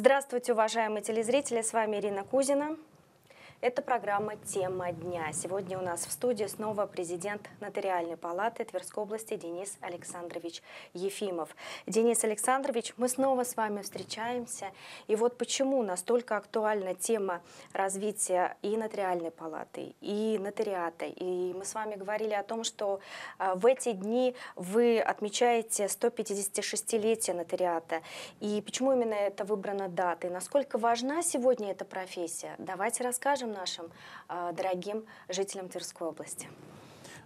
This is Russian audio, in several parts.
Здравствуйте, уважаемые телезрители, с вами Ирина Кузина. Это программа «Тема дня». Сегодня у нас в студии снова президент Нотариальной палаты Тверской области Денис Александрович Ефимов. Денис Александрович, мы снова с вами встречаемся. И вот почему настолько актуальна тема развития и Нотариальной палаты, и нотариата. И мы с вами говорили о том, что а, в эти дни вы отмечаете 156-летие нотариата. И почему именно это выбрана дата? И насколько важна сегодня эта профессия? Давайте расскажем нашим а, дорогим жителям Тверской области.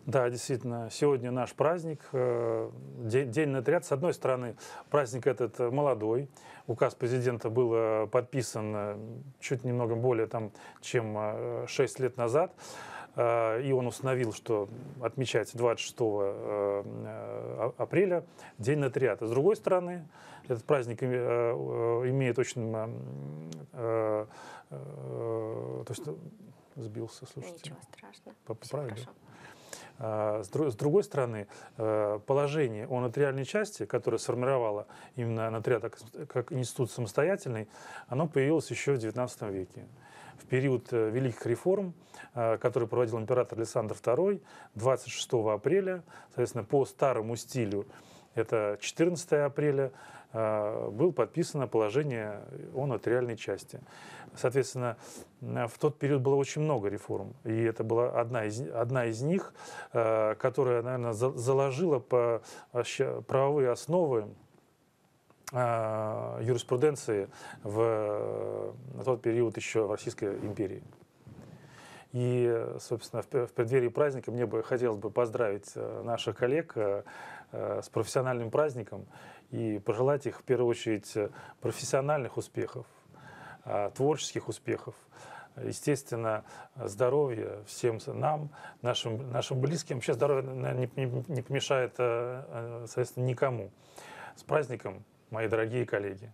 Да, действительно, сегодня наш праздник, э, день, день нотариата. С одной стороны, праздник этот э, молодой. Указ президента был э, подписан чуть немного более, там, чем 6 лет назад. И он установил, что отмечать 26 а, апреля День нотариата. С другой стороны, этот праздник имеет очень... То есть, сбился, слушайте. Ничего страшного. Поправили? Все хорошо. А, с другой стороны, э, положение о нотариальной части, которое сформировало именно нотариат как институт самостоятельный, оно появилось еще в XIX веке. В период э, великих реформ, э, которые проводил император Александр II 26 апреля, соответственно, по старому стилю, это 14 апреля, а, было подписано положение э, о от части. Соответственно, в тот период было очень много реформ, и это была одна из, одна из них, а, которая, наверное, заложила по правовые основы а, юриспруденции в, на тот период еще в Российской империи. И, собственно, в преддверии праздника мне бы хотелось бы поздравить э, наших коллег э, с профессиональным праздником и пожелать их в первую очередь э, профессиональных успехов, а, творческих успехов, естественно, здоровья всем нам, нашим, нашим близким. Вообще здоровье не, не, не помешает, э, э, соответственно, никому. С праздником, мои дорогие коллеги!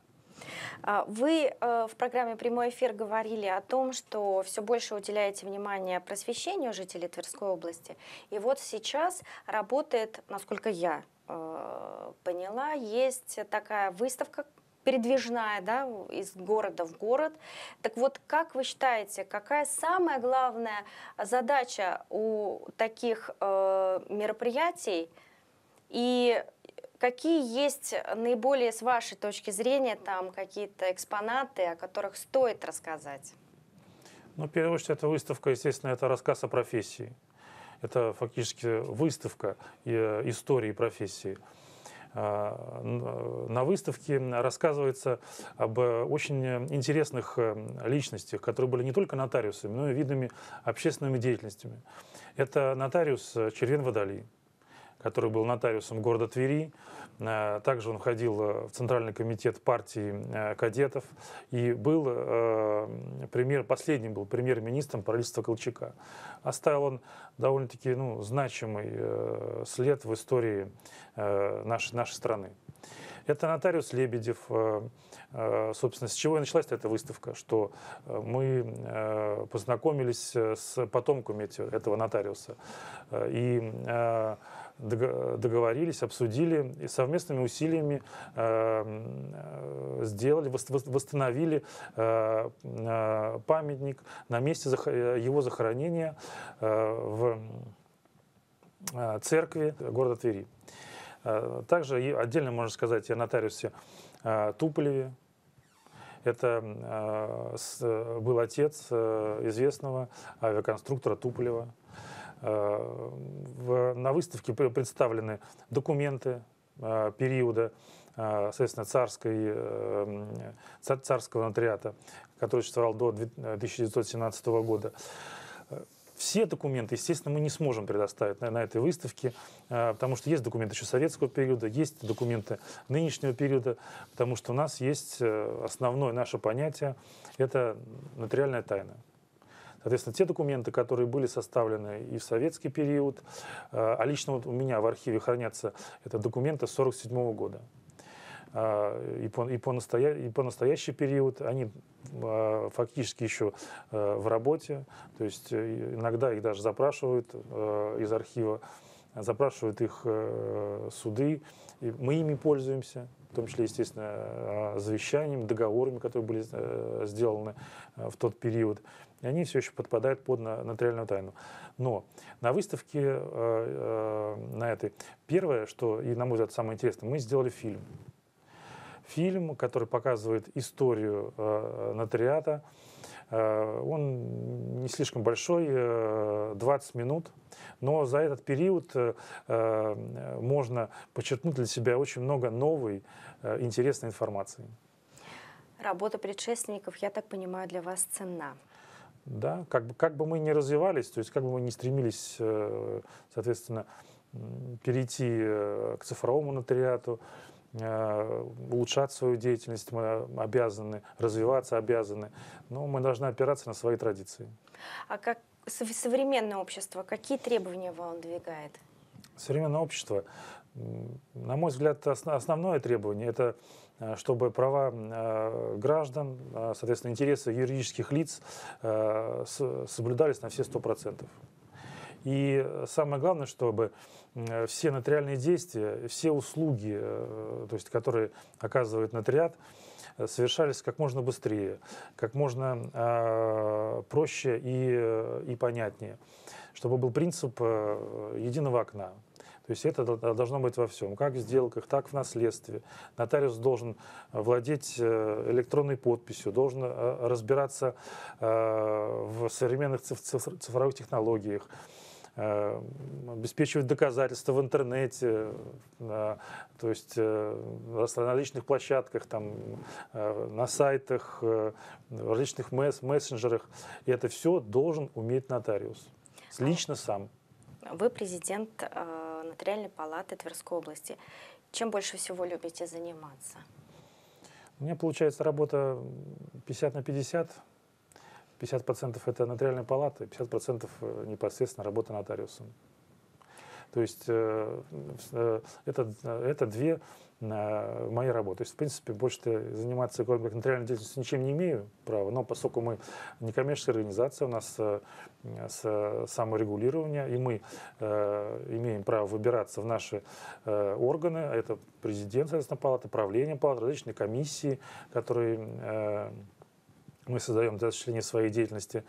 А, вы в программе «Прямой эфир» говорили о том, что все больше уделяете внимание просвещению жителей Тверской области. И вот сейчас работает, насколько я Э, поняла, есть такая выставка передвижная, да, из города в город. Так вот, как вы считаете, какая самая главная задача у таких э, мероприятий и какие есть наиболее с вашей точки зрения там какие-то экспонаты, о которых стоит рассказать? Ну, в первую очередь, эта выставка, естественно, это рассказ о профессии. Это фактически выставка э, истории профессии. А, э, на выставке рассказывается об э, очень интересных личностях, которые были не только нотариусами, но и видными общественными деятельностями. Это нотариус Червен Водолей, который был нотариусом города Твери. Э, также он входил э, в Центральный комитет партии э, кадетов и был премьер, последним был премьер-министром правительства Колчака. Оставил он довольно-таки ну, значимый след в истории нашей, нашей страны. Это нотариус Лебедев. Собственно, с чего и началась эта выставка, что мы познакомились с потомками этого нотариуса. И договорились, обсудили и совместными усилиями э, э, сделали, восстановили э, памятник на месте его захоронения в церкви города Твери. Также отдельно можно сказать о нотариусе Туполеве. Это был отец известного авиаконструктора Туполева. Э, на выставке представлены документы э, периода, э, соответственно, царской, царского нотариата, который существовал до 1917 года. Все документы, естественно, мы не сможем предоставить на, на этой выставке, потому что есть документы еще советского периода, есть документы нынешнего периода, потому что у нас есть основное наше понятие – это нотариальная тайна. Соответственно, те документы, которые были составлены и в советский период, э, а лично вот у меня в архиве хранятся это документы 1947 года э, и по, и, по настоя, и по настоящий период они э, фактически еще э, в работе, то есть э, иногда их даже запрашивают э, из архива, запрашивают их суды, и мы ими пользуемся в том числе, естественно, завещаниями, договорами, которые были э, сделаны э, в тот период. И они все еще подпадают под нотариальную тайну. Но на выставке, э, на этой, первое, что, и на мой взгляд, самое интересное, мы сделали фильм. Фильм, который показывает историю нотариата. Он не слишком большой, 20 минут – но за этот период э, э, можно подчеркнуть для себя очень много новой э, интересной информации. Работа предшественников, я так понимаю, для вас ценна. Да, как бы, как бы мы ни развивались, то есть как бы мы ни стремились, соответственно, перейти к цифровому нотариату, улучшать свою деятельность, мы обязаны развиваться, обязаны, но мы должны опираться на свои традиции. А как современное общество, какие требования вам двигает? Современное общество, на мой взгляд, основное требование – это э, чтобы права э, граждан, э, соответственно, интересы юридических лиц соблюдались на все сто процентов. И самое главное, чтобы все нотариальные действия, все услуги, то есть, которые оказывает нотариат, совершались как можно быстрее, как можно э, проще и, и понятнее, чтобы был принцип э, единого окна. То есть это должно быть во всем, как в сделках, так в наследстве. Нотариус должен владеть э, электронной подписью, должен э, разбираться в современных цифровых технологиях, Э, обеспечивать доказательства в интернете, э, то есть э, на различных площадках, там, на сайтах, в различных мессенджерах. И это все должен уметь нотариус. А Лично сам. Вы президент Нотариальной палаты Тверской области. Чем больше всего любите заниматься? У меня получается работа 50 на 50. 50% это нотариальная палата, 50% э, непосредственно работа нотариусом. То есть э, э, это, это две мои работы. То есть, в принципе, больше заниматься, кроме как нотариальной деятельностью, ничем не имею права. Но поскольку мы некоммерческая организация, у нас с, саморегулирование, и мы имеем право выбираться в наши органы, это президент, соответственно, палаты, правление палаты, различные комиссии, которые мы создаем для осуществления своей деятельности.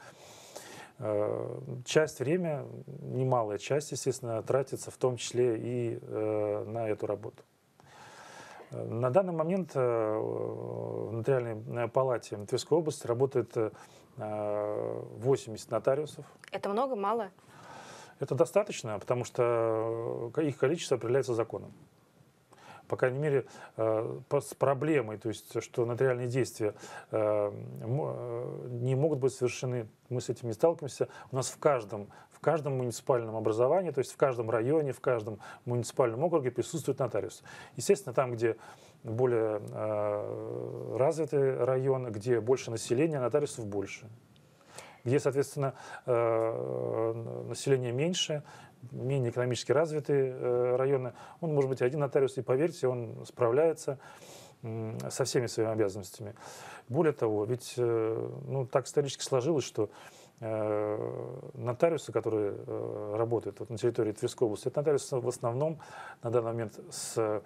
Э, часть время, немалая часть, естественно, тратится в том числе и э, на эту работу. На данный момент э, в нотариальной палате Тверской области работает 80 нотариусов. Это много, мало? Это достаточно, потому что их количество определяется законом по крайней мере, э, с проблемой, то есть, что нотариальные действия э, э, не могут быть совершены, мы с этим не сталкиваемся. У нас в каждом, в каждом муниципальном образовании, то есть в каждом районе, в каждом муниципальном округе присутствует нотариус. Естественно, там, где более развитый район, где больше населения, нотариусов больше где, соответственно, население меньше, менее экономически развитые э, районы, он может быть один нотариус, и поверьте, он справляется со всеми своими обязанностями. Более того, ведь э, ну, так исторически сложилось, что э, нотариусы, которые работают вот на территории Тверской области, это нотариусы в основном на данный момент с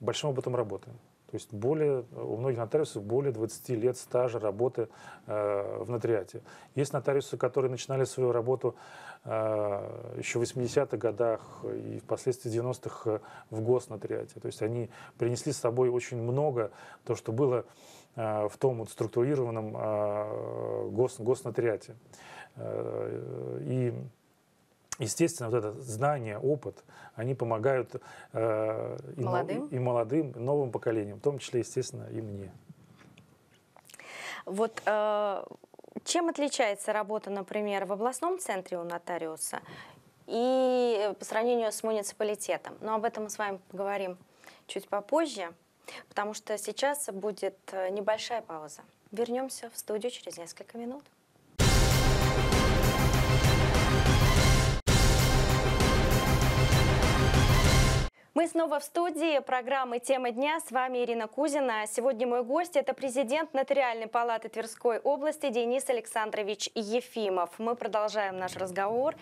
большим опытом работы. То есть более, у многих нотариусов более 20 лет стажа работы э, в нотариате. Есть нотариусы, которые начинали свою работу э, еще в 80-х годах и впоследствии 90-х э, в госнотариате. То есть они принесли с собой очень много то, что было э, в том вот структурированном э, гос, госнотариате. Э, и Естественно, вот это знание, опыт, они помогают э, и, молодым. и молодым, и новым поколениям, в том числе, естественно, и мне. Вот э, чем отличается работа, например, в областном центре у нотариуса и по сравнению с муниципалитетом? Но об этом мы с вами поговорим чуть попозже, потому что сейчас будет э, небольшая пауза. Вернемся в студию через несколько минут. Мы снова в студии программы «Тема дня». С вами Ирина Кузина. Сегодня мой гость – это президент Нотариальной палаты Тверской области Денис Александрович Ефимов. Мы продолжаем наш разговор.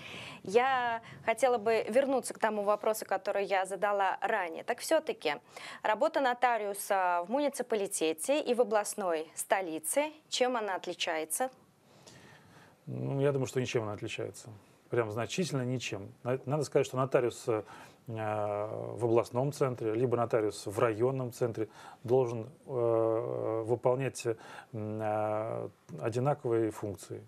Я хотела бы вернуться к тому вопросу, который я задала ранее. Так все-таки работа нотариуса в муниципалитете и в областной столице, чем она отличается? Ну, я думаю, что ничем она отличается. Прям значительно ничем. Надо сказать, что нотариус э, Э, в областном центре, либо нотариус в районном центре должен э, выполнять э, одинаковые функции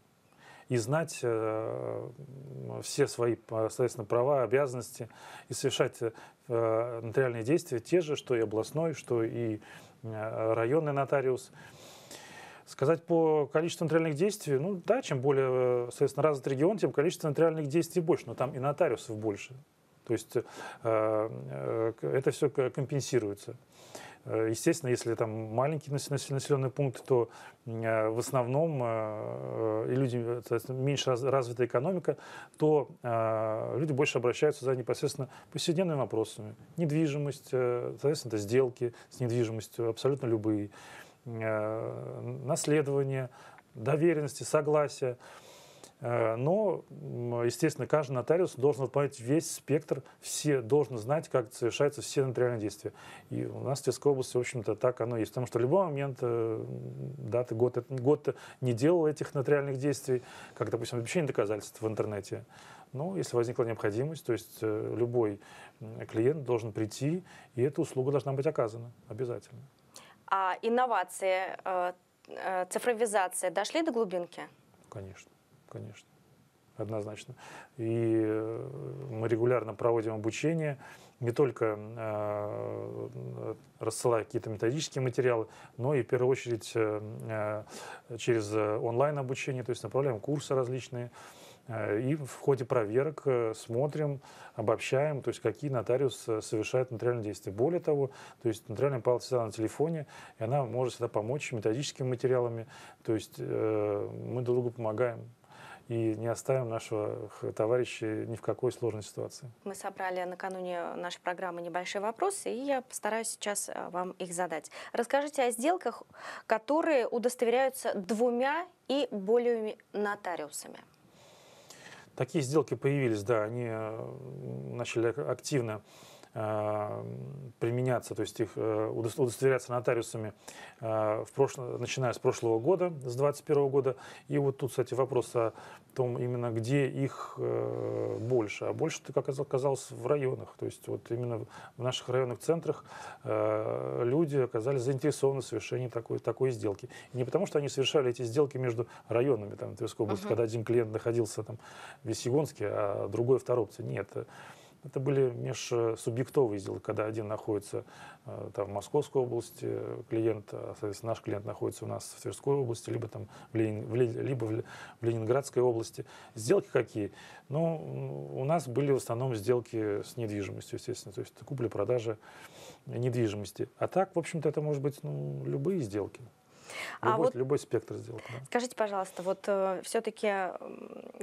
и знать все свои, соответственно, права, обязанности и совершать нотариальные действия те же, что и областной, что и районный нотариус. Сказать по количеству нотариальных действий, ну да, чем более, соответственно, развит регион, тем количество нотариальных действий больше, но там и нотариусов больше. То есть э, э, это все компенсируется. Э, естественно, если там маленький населенный пункт, то в основном и люди, меньше развитая экономика, то люди больше обращаются за непосредственно повседневными вопросами. Недвижимость, соответственно, это сделки с недвижимостью, абсолютно любые. Наследование, доверенности, согласия. Э, но, естественно, каждый нотариус должен выполнять весь спектр, все должен знать, как совершаются все нотариальные действия. И у нас в Тверской области, в общем-то, так оно и есть. Потому что в любой момент, э, даты, год, год не делал этих нотариальных действий, как, допустим, обещание доказательств в интернете. Но если возникла необходимость, то есть э, любой клиент должен прийти, и эта услуга должна быть оказана обязательно. А инновации, цифровизация дошли до глубинки? Конечно конечно, однозначно. И э, мы регулярно проводим обучение, не только э, рассылая какие-то методические материалы, но и в первую очередь э, через онлайн-обучение, то есть направляем курсы различные. И в ходе проверок смотрим, обобщаем, то есть какие нотариус совершает нотариальные действия. Более того, то есть нотариальная палата всегда на телефоне, и она может всегда помочь методическими материалами. То есть мы друг другу помогаем и не оставим нашего товарища ни в какой сложной ситуации. Мы собрали накануне нашей программы небольшие вопросы, и я постараюсь сейчас э, вам их задать. Расскажите о сделках, которые удостоверяются двумя и более нотариусами. Такие сделки появились, да, они э, начали активно Э, применяться, то есть их э, удостоверяться нотариусами э, в прошло, начиная с прошлого года, с 2021 года. И вот тут, кстати, вопрос о том, именно где их больше. А больше, как оказалось, в районах. То есть вот именно в наших районных центрах люди оказались заинтересованы в совершении такой, такой сделки. И не потому, что они совершали эти сделки между районами там, Тверской области, uh-huh. когда один клиент находился там, в Весьегонске, а другой в Торопце. Нет, это были межсубъектовые сделки, когда один находится э, там, в Московской области, э, клиент, а, соответственно, наш клиент находится у нас в Тверской области, либо, там, в Ленин, в, либо в Ленинградской области. Сделки какие? Ну, у нас были в основном сделки с недвижимостью, естественно, то есть купли-продажи недвижимости. А так, в общем-то, это может быть ну, любые сделки. А любой, а вот, любой спектр сделок. Да. Скажите, пожалуйста, вот э, все-таки,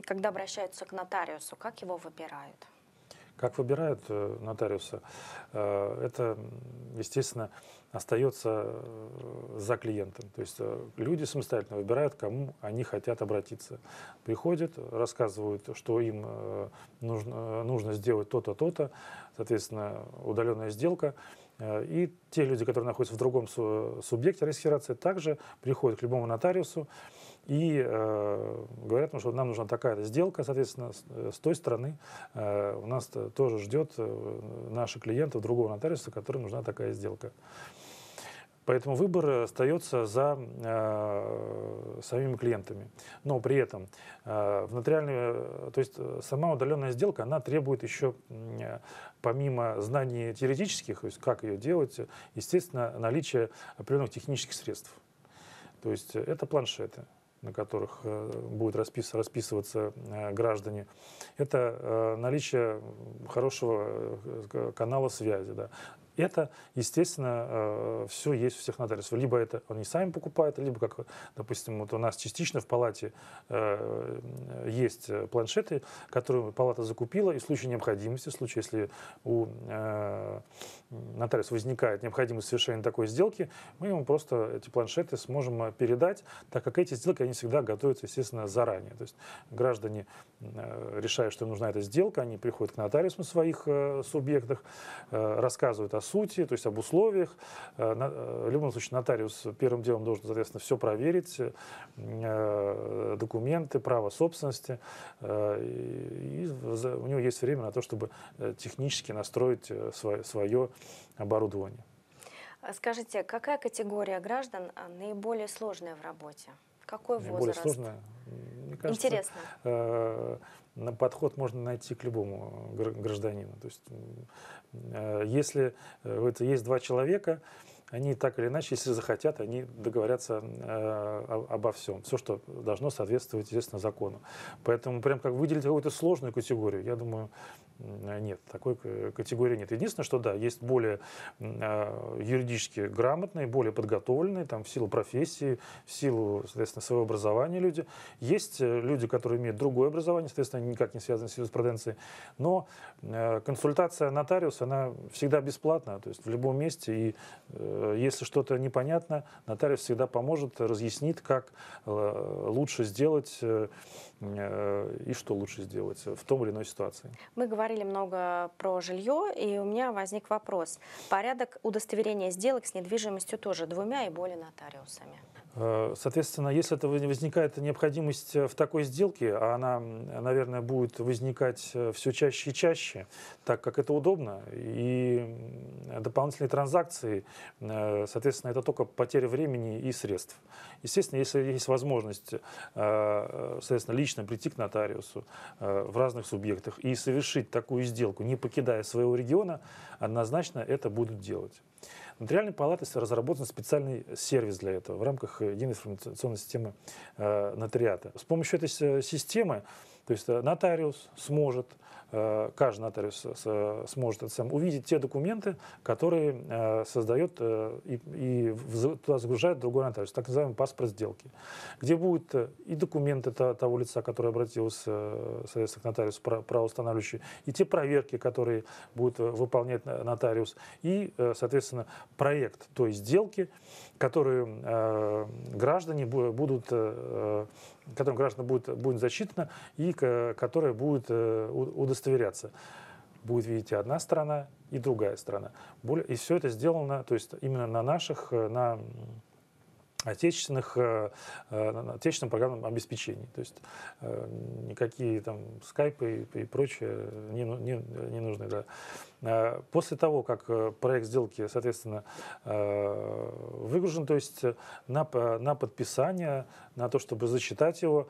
когда обращаются к нотариусу, как его выбирают? Как выбирают э, нотариуса, э, это, естественно, остается э, за клиентом. То есть люди самостоятельно выбирают, кому они хотят обратиться. Приходят, рассказывают, что им нужно, нужно сделать то-то, то-то, соответственно, удаленная сделка. И те люди, которые находятся в другом субъекте регистрации, также приходят к любому нотариусу, и э, говорят, что нам нужна такая сделка, соответственно, с, э, с той стороны э, у нас -то тоже ждет э, наши клиенты другого нотариуса, которым нужна такая сделка. Поэтому выбор остается за э, самими клиентами. Но при этом э, в нотариальной, то есть э, сама удаленная сделка, она требует еще э, помимо знаний теоретических, то есть как ее делать, естественно, наличие определенных технических средств. То есть э, это планшеты, на которых э, будут расписываться э, граждане, это э, наличие хорошего канала связи. Да это, естественно, э, все есть у всех нотариусов. Либо это они сами покупают, либо, как, допустим, вот у нас частично в палате э, есть планшеты, которые палата закупила, и в случае необходимости, в случае, если у э, нотариуса возникает необходимость совершения такой сделки, мы ему просто эти планшеты сможем передать, так как эти сделки, они всегда готовятся, естественно, заранее. То есть граждане решая, что им нужна эта сделка, они приходят к нотариусу в своих субъектах, рассказывают о сути, то есть об условиях. Э, э, в любом случае нотариус первым делом должен, соответственно, все проверить, э, документы, право собственности. И у него есть время на то, чтобы технически настроить свое, свое оборудование. А скажите, какая категория граждан а, наиболее сложная в работе? Какой возраст? Более сложное. Мне кажется, Интересно. Э, на подход можно найти к любому гражданину. То есть, э, если э, это есть два человека, они так или иначе, если захотят, они договорятся э, обо всем. Все, что должно соответствовать, естественно, закону. Поэтому прям как выделить какую-то сложную категорию, я думаю, нет, такой категории нет. Единственное, что да, есть более э, юридически грамотные, более подготовленные, там, в силу профессии, в силу, соответственно, своего образования люди. Есть э, люди, которые имеют другое образование, соответственно, никак не связаны с юриспруденцией. Но э, консультация нотариуса, она всегда бесплатна, то есть в любом месте и э, Э, если что-то непонятно, нотариус всегда поможет, разъяснит, как э, лучше сделать э, Э, и что лучше сделать в том или иной ситуации. Мы говорили много про жилье, и у меня возник вопрос. Порядок удостоверения сделок с недвижимостью тоже двумя и более нотариусами. Э, соответственно, если это возникает необходимость э, в такой сделке, а она, наверное, будет возникать все чаще и чаще, так как это удобно, и дополнительные транзакции, соответственно, это только потеря времени и средств. Естественно, если есть возможность, э, э, соответственно, лично прийти к нотариусу э, в разных субъектах и совершить такую сделку, не покидая своего региона, однозначно это будут делать. Нотариальной палате разработан специальный сервис для этого в рамках единой информационной системы нотариата. С помощью этой системы то есть нотариус сможет Э, каждый нотариус сможет сам увидеть те документы, которые э, создает э, и, и туда загружает другой нотариус, так называемый паспорт сделки, где будут и документы того лица, который обратился, соответственно, к нотариусу правоустанавливающий, и те проверки, которые будет выполнять нотариус, и, соответственно, проект той сделки, которую граждане будут которым граждан будет, будет зачитано и которая будет э, удостоверяться. Будет, видите, одна страна и другая страна и все это сделано то есть, именно на наших, э, на отечественных, э, э, отечественном программном обеспечении. То есть э, никакие там скайпы и, и прочее не, ну, не, не нужны. Да. После того, как проект сделки, соответственно, выгружен, то есть на, на подписание, на то, чтобы зачитать его,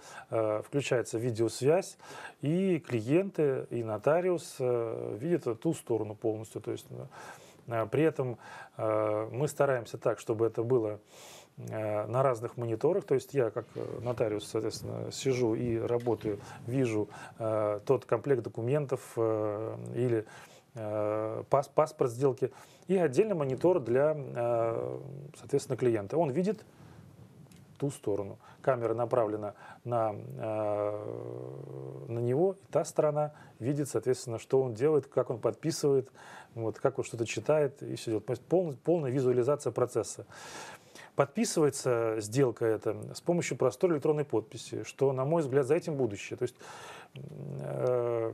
включается видеосвязь, и клиенты, и нотариус видят ту сторону полностью. То есть при этом мы стараемся так, чтобы это было Э, на разных мониторах, то есть я как э, нотариус, соответственно, сижу и работаю, вижу э, тот комплект документов э, или э, пас, паспорт сделки и отдельный монитор для, э, соответственно, клиента. Он видит ту сторону. Камера направлена на, на него, и та сторона видит, соответственно, что он делает, как он подписывает, вот, как он что-то читает и все делает. То есть полная, полная визуализация процесса подписывается сделка эта с помощью простой электронной подписи, что, на мой взгляд, за этим будущее. То есть э,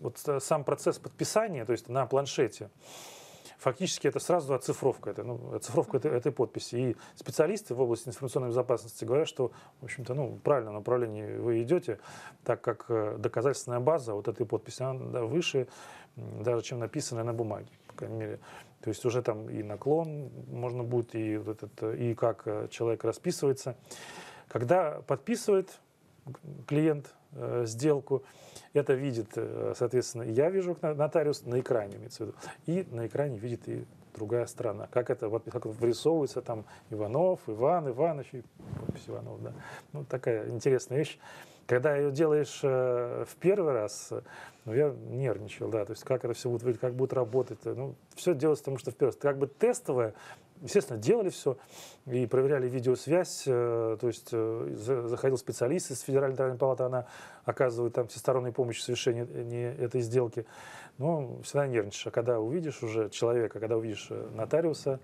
вот э, сам процесс подписания, то есть на планшете, фактически это сразу оцифровка, это, ну, оцифровка этой, этой подписи. И специалисты в области информационной безопасности говорят, что, в общем-то, ну, в правильном направлении вы идете, так как э, доказательственная база вот этой подписи, она выше даже, чем написанная на бумаге по крайней мере. То есть уже там и наклон можно будет, и, вот этот, и как э, человек расписывается. Когда подписывает клиент э, сделку, это видит, э, соответственно, я вижу нотариус на экране, имеется в виду, и на экране видит и другая сторона. Как это вот, как вырисовывается там Иванов, Иван, Иванович, и подпись Иванов, да. Ну, такая интересная вещь. Когда ее делаешь э, в первый раз, ну, я нервничал, да, то есть как это все будет выглядеть, как будет работать. Ну, все делается потому, что в первый раз. Как бы тестовое, естественно, делали все и проверяли видеосвязь, э, то есть э, заходил специалист из Федеральной тайной палаты, она оказывает там всестороннюю помощь в совершении не этой сделки. Но ну, всегда нервничаешь. А когда увидишь уже человека, когда увидишь э, нотариуса,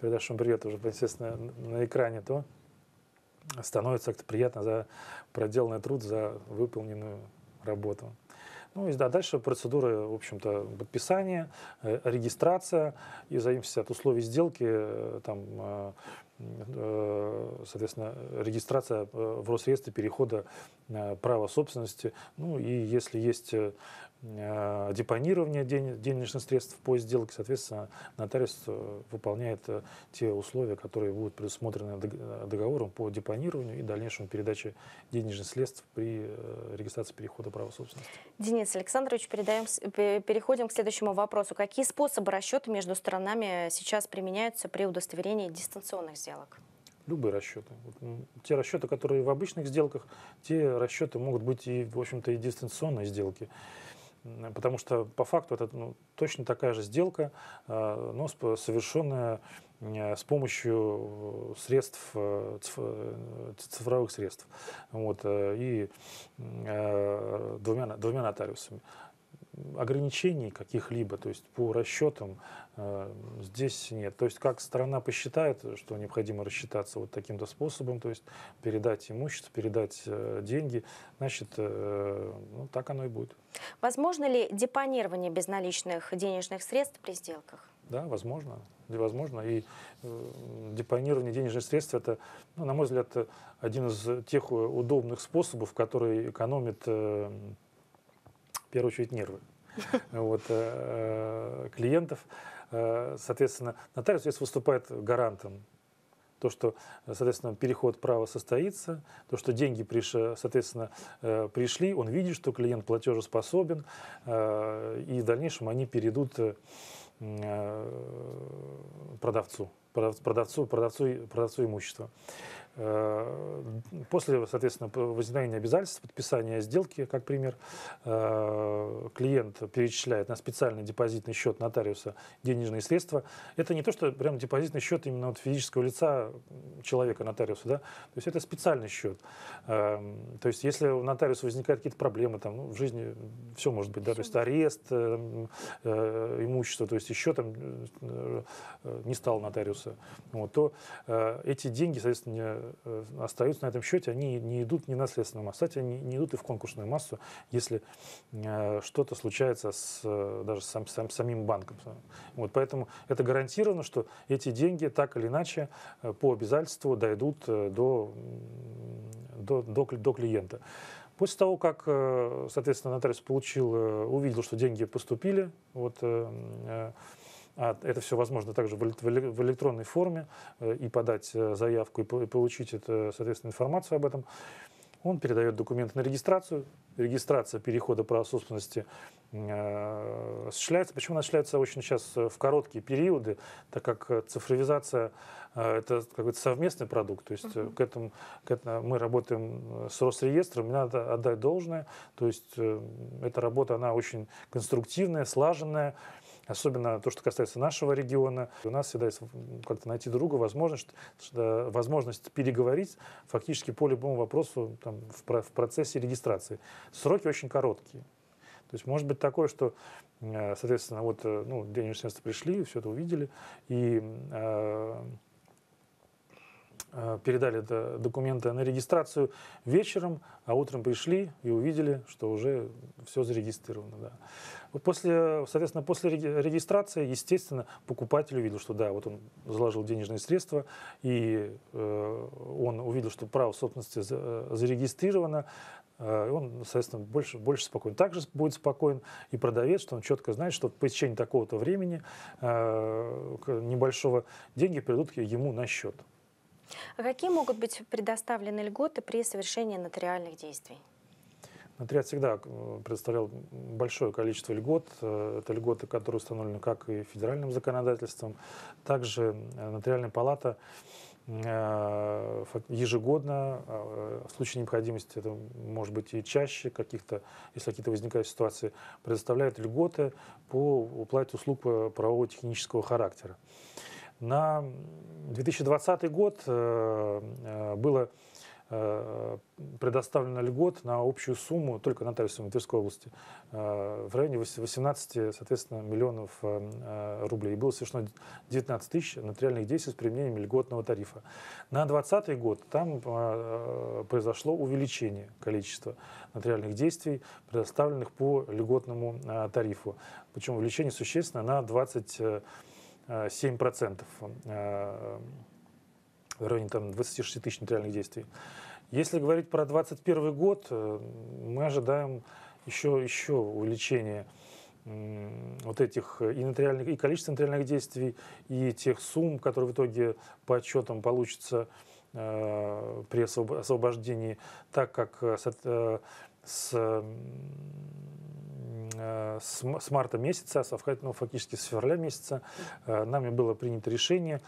когда он придет уже, естественно, на экране, то становится как-то приятно за проделанный труд, за выполненную работу. Ну и да, дальше процедуры, в общем-то, подписание, э, регистрация, и в зависимости от условий сделки, э, там, э, э соответственно, регистрация э, в Росреестре перехода права собственности. Ну и если есть э, Э, депонирования денежных средств по сделке, соответственно, нотариус э, выполняет э, те условия, которые будут предусмотрены договором по депонированию и дальнейшему передаче денежных средств при регистрации перехода права собственности. Денис Александрович, передаем, переходим к следующему вопросу. Какие способы расчета между сторонами сейчас применяются при удостоверении дистанционных сделок? любые расчеты. Те расчеты, которые в обычных сделках, те расчеты могут быть и, в общем-то, и дистанционные сделки потому что по факту это ну, точно такая же сделка, а, но совершенная э, с помощью э, средств, э, цифровых средств, вот, и двумя, двумя нотариусами ограничений каких-либо, то есть по расчетам э, здесь нет. То есть как страна посчитает, что необходимо рассчитаться вот таким-то способом, то есть передать имущество, передать э, деньги, значит, э, ну, так оно и будет. Возможно ли депонирование безналичных денежных средств при сделках? Да, возможно. Возможно. И э, депонирование денежных средств – это, ну, на мой взгляд, один из тех э, удобных способов, который экономит э, в первую очередь нервы вот, э, клиентов. Э, соответственно, нотариус здесь выступает гарантом то, что, соответственно, переход права состоится, то, что деньги, соответственно, э, пришли, он видит, что клиент платежеспособен, и в дальнейшем они перейдут продавцу, продавцу, продавцу, продавцу имущества. Э, после, соответственно, возникновения обязательств, подписания сделки, как пример, э, клиент перечисляет на специальный депозитный счет нотариуса денежные средства. Это не то, что прям депозитный счет именно от физического лица человека, нотариуса, да? то есть это специальный счет. Эм, то есть если у нотариуса возникают какие-то проблемы, там, ну, в жизни все может быть, да, то есть арест, э, имущество, то есть еще там не стал нотариуса, вот, то эти деньги, соответственно, Э, остаются на этом счете, они не идут не на следственную Кстати, они не идут и в конкурсную массу, если э, что-то случается с, э, даже с сам, сам, самим банком. Вот поэтому это гарантировано, что эти деньги так или иначе по обязательству дойдут до, до, до, до клиента. После того, как, соответственно, нотариус получил, увидел, что деньги поступили, вот а Это все возможно также в электронной форме э, и подать э, заявку, и получить, это, соответственно, информацию об этом. Он передает документы на регистрацию. Регистрация перехода права собственности э, осуществляется. Почему она осуществляется очень сейчас в короткие периоды, так как цифровизация это какой-то совместный продукт. То есть uh-huh. к, этому, к этому мы работаем с Росреестром, мне надо отдать должное. То есть эта работа, она очень конструктивная, слаженная. Особенно то, что касается нашего региона. У нас всегда есть как-то найти друга возможность, возможность переговорить фактически по любому вопросу там, в, в процессе регистрации. Сроки очень короткие. То есть может быть такое, что, э, соответственно, вот э, ну, денежные средства пришли, все это увидели, и а, Э, передали это документы на регистрацию вечером, а утром пришли и увидели, что уже все зарегистрировано. Да. После, соответственно, после регистрации, естественно, покупатель увидел, что да, вот он заложил денежные средства, и э, он увидел, что право собственности э, зарегистрировано, э, он, соответственно, больше, больше спокоен. Также будет спокоен и продавец, что он четко знает, что по течение такого-то времени э, небольшого деньги придут ему на счет. А какие могут быть предоставлены льготы при совершении нотариальных действий? Нотариат всегда э, предоставлял большое количество льгот. Э, это льготы, которые установлены как и федеральным законодательством. Также э, нотариальная палата ежегодно, в случае необходимости, это может быть и чаще каких-то, если какие-то возникают ситуации, предоставляет льготы по уплате услуг правового технического характера. На 2020 год э, э, было э, предоставлено льгот на общую сумму только нотариусам Тверской области в районе 18, соответственно, миллионов рублей. И было совершено 19 тысяч нотариальных действий с применением льготного тарифа. На 2020 год там произошло увеличение количества нотариальных действий, предоставленных по льготному тарифу. Причем увеличение существенно на 20 7% э, э, в районе там, 26 тысяч нотариальных действий. Если говорить про 2021 год, э, мы ожидаем еще, еще увеличение вот этих и, нотариальных, и количества нотариальных действий, и тех сумм, которые в итоге по отчетам получатся при освобождении, так как с, э, с, с марта месяца, со, ну, фактически с февраля месяца, э, нами было принято решение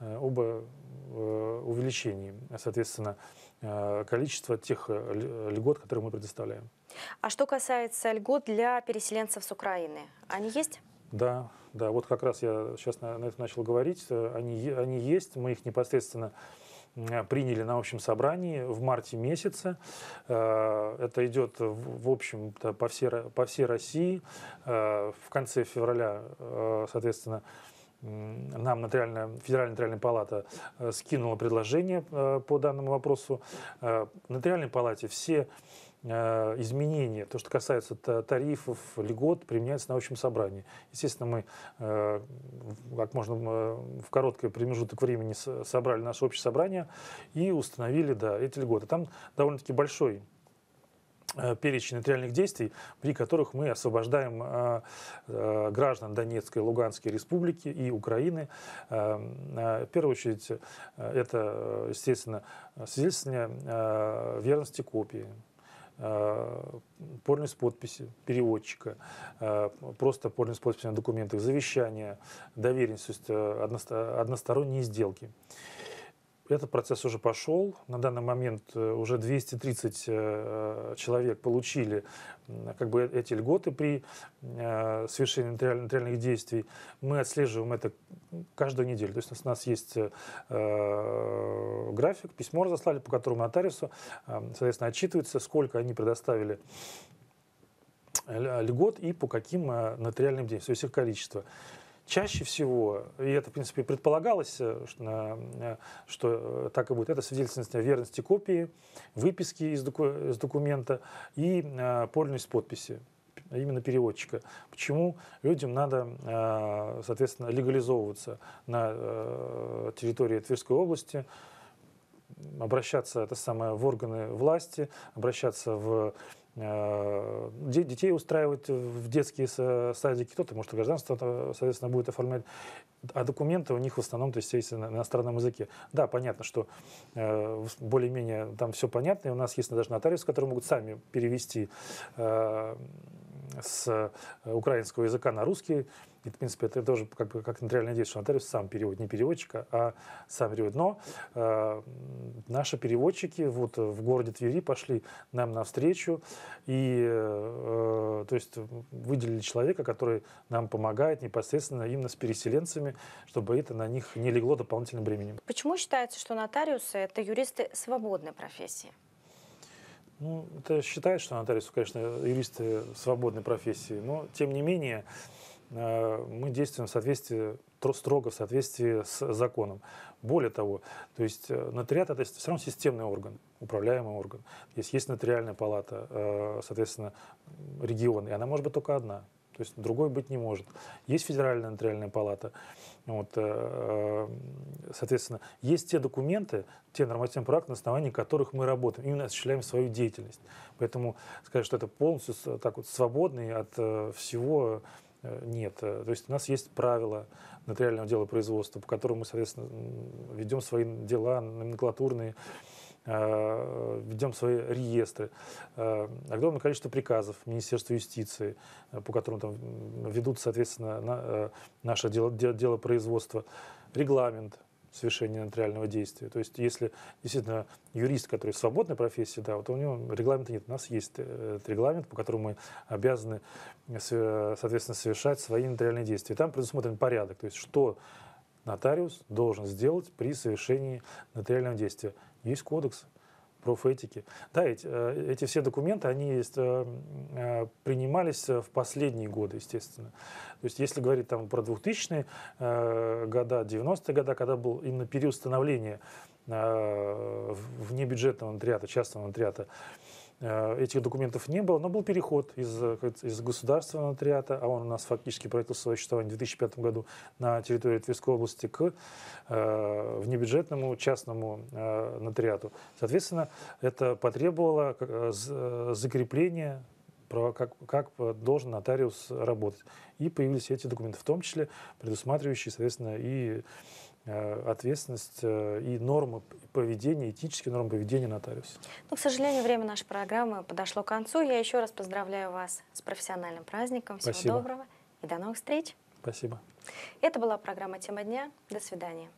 э, об увеличении, соответственно, количества тех льгот, которые мы предоставляем. А что касается льгот для переселенцев с Украины, они есть? Да, да, вот как раз я сейчас на, на это начал говорить. Они, они есть, мы их непосредственно Э, приняли на общем собрании в марте месяце. Э, это идет, в общем то по всей, по всей России. Э, в конце февраля, соответственно, нам нотариальная, Федеральная нотариальная палата скинула предложение по данному вопросу. В нотариальной палате все Э, изменения, то, что касается тарифов, льгот, применяются на общем собрании. Естественно, мы э, как можно э, в короткий промежуток времени собрали наше общее собрание и установили да, эти льготы. Там довольно-таки большой перечень нотариальных действий, при которых мы освобождаем граждан Донецкой, Луганской республики и Украины. В первую очередь это, естественно, свидетельствование верности копии, Э, с подписи переводчика, э, просто с подписи на документах, завещание доверенность, то есть э, односторонние сделки. Этот процесс уже пошел. На данный момент э, уже 230 э, э, человек получили как бы, эти льготы при совершении нотариальных действий. Мы отслеживаем это каждую неделю. То есть у нас есть график, письмо разослали, по которому нотариусу, соответственно, отчитывается, сколько они предоставили льгот и по каким нотариальным действиям, то есть их количество чаще всего, и это, в принципе, предполагалось, э, что, э, что э, так и будет, это свидетельство верности копии, выписки из, доку, из документа и э, подлинность подписи именно переводчика. Почему людям надо, соответственно, легализовываться на территории Тверской области, обращаться это самое, в органы власти, обращаться в Э, детей устраивать в детские садики, кто-то, может, гражданство, э, соответственно, будет оформлять, а документы у них в основном, то есть, есть на иностранном языке. Да, понятно, что э, более-менее там все понятно, и у нас есть даже нотариус, которые могут сами перевести с э, украинского языка на русский. И, в принципе, это тоже как бы как нотариальное действие. Нотариус сам переводит, не переводчика, а сам переводит. Но э, наши переводчики вот в городе Твери пошли нам навстречу и, э, то есть, выделили человека, который нам помогает непосредственно именно с переселенцами, чтобы это на них не легло дополнительным временем. Почему считается, что нотариусы – это юристы свободной профессии? Ну, это считает, что нотариусу, конечно, юристы свободной профессии, но, тем не менее, э, мы действуем в соответствии, строго в соответствии с законом. Более того, то есть э, нотариат – это все равно системный орган, управляемый орган. Есть, есть нотариальная палата, э, соответственно, регион, и она может быть только одна – то есть другой быть не может. Есть Федеральная нотариальная палата. Вот, э, э, соответственно, есть те документы, те нормативные проекты, на основании которых мы работаем, именно осуществляем свою деятельность. Поэтому сказать, что это полностью так вот свободный от э, всего нет. То есть у нас есть правила нотариального дела производства, по которым мы, соответственно, ведем свои дела номенклатурные. Э, ведем свои реестры. Э, огромное количество приказов Министерства юстиции, э, по которым там ведут, соответственно, на, наше дело, дело производства, регламент совершения нотариального действия. То есть, если действительно юрист, который в свободной профессии, да, вот у него регламента нет. У нас есть этот регламент, по которому мы обязаны, соответственно, совершать свои нотариальные действия. Там предусмотрен порядок, то есть, что нотариус должен сделать при совершении нотариального действия. Есть кодекс профэтики. Да, эти, э, эти все документы, они э, э, принимались в последние годы, естественно. То есть, если говорить там про 2000-е года, 90-е годы, когда был именно период становления внебюджетного нотариата, частного нотариата, Э, этих документов не было, но был переход из, э, из государственного нотариата, а он у нас фактически прекратил свое существование в 2005 году на территории Тверской области к э, внебюджетному частному э, нотариату. Соответственно, это потребовало э, закрепления права, как, как должен нотариус работать. И появились эти документы, в том числе предусматривающие, соответственно, и Э, ответственность э, и нормы поведения, этические нормы поведения нотариуса. Ну, к сожалению, время нашей программы подошло к концу. Я еще раз поздравляю вас с профессиональным праздником. Всего Спасибо. доброго и до новых встреч. Спасибо. Это была программа «Тема дня». До свидания.